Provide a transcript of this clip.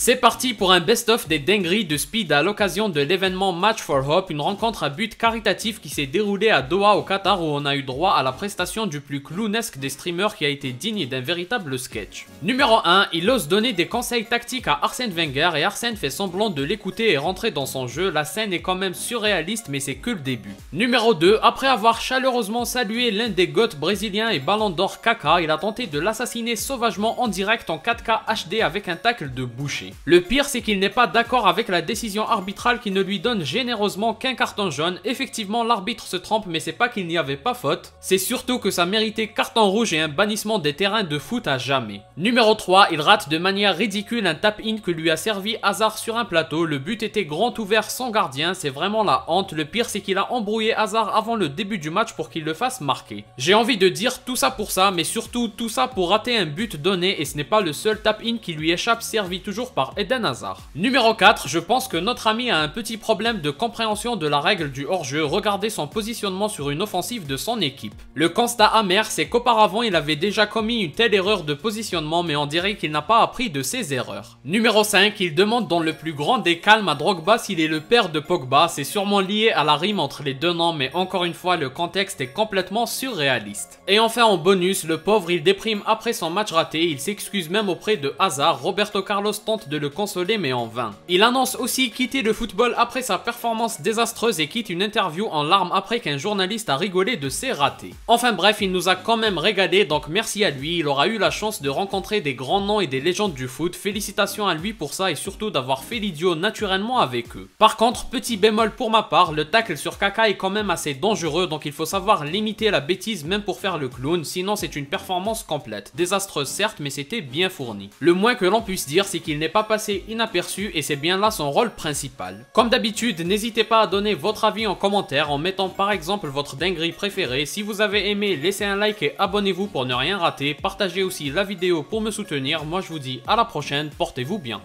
C'est parti pour un best-of des dingueries de Speed à l'occasion de l'événement Match for Hope, une rencontre à but caritatif qui s'est déroulée à Doha au Qatar où on a eu droit à la prestation du plus clownesque des streamers qui a été digne d'un véritable sketch. Numéro 1, il ose donner des conseils tactiques à Arsène Wenger et Arsène fait semblant de l'écouter et rentrer dans son jeu, la scène est quand même surréaliste mais c'est que le début. Numéro 2, après avoir chaleureusement salué l'un des goths brésiliens et ballon d'or Kaka, il a tenté de l'assassiner sauvagement en direct en 4K HD avec un tacle de boucher. Le pire, c'est qu'il n'est pas d'accord avec la décision arbitrale qui ne lui donne généreusement qu'un carton jaune. Effectivement, l'arbitre se trompe, mais c'est pas qu'il n'y avait pas faute. C'est surtout que ça méritait carton rouge et un bannissement des terrains de foot à jamais. Numéro 3, il rate de manière ridicule un tap-in que lui a servi Hazard sur un plateau. Le but était grand ouvert sans gardien, c'est vraiment la honte. Le pire, c'est qu'il a embrouillé Hazard avant le début du match pour qu'il le fasse marquer. J'ai envie de dire tout ça pour ça, mais surtout tout ça pour rater un but donné et ce n'est pas le seul tap-in qui lui échappe servi toujours pour par Eden Hazard. Numéro 4, je pense que notre ami a un petit problème de compréhension de la règle du hors-jeu, regardez son positionnement sur une offensive de son équipe. Le constat amer, c'est qu'auparavant il avait déjà commis une telle erreur de positionnement mais on dirait qu'il n'a pas appris de ses erreurs. Numéro 5, il demande dans le plus grand des calmes à Drogba s'il est le père de Pogba, c'est sûrement lié à la rime entre les deux noms mais encore une fois le contexte est complètement surréaliste. Et enfin en bonus, le pauvre il déprime après son match raté, il s'excuse même auprès de Hazard, Roberto Carlos tente de le consoler mais en vain. Il annonce aussi quitter le football après sa performance désastreuse et quitte une interview en larmes après qu'un journaliste a rigolé de ses ratés. Enfin bref, il nous a quand même régalé donc merci à lui, il aura eu la chance de rencontrer des grands noms et des légendes du foot, félicitations à lui pour ça et surtout d'avoir fait l'idiot naturellement avec eux. Par contre, petit bémol pour ma part, le tackle sur Kaka est quand même assez dangereux donc il faut savoir limiter la bêtise même pour faire le clown, sinon c'est une performance complète. Désastreuse certes, mais c'était bien fourni. Le moins que l'on puisse dire, c'est qu'il n'est pas passer inaperçu et c'est bien là son rôle principal. Comme d'habitude, n'hésitez pas à donner votre avis en commentaire en mettant par exemple votre dinguerie préférée. Si vous avez aimé, laissez un like et abonnez-vous pour ne rien rater. Partagez aussi la vidéo pour me soutenir. Moi je vous dis à la prochaine, portez-vous bien.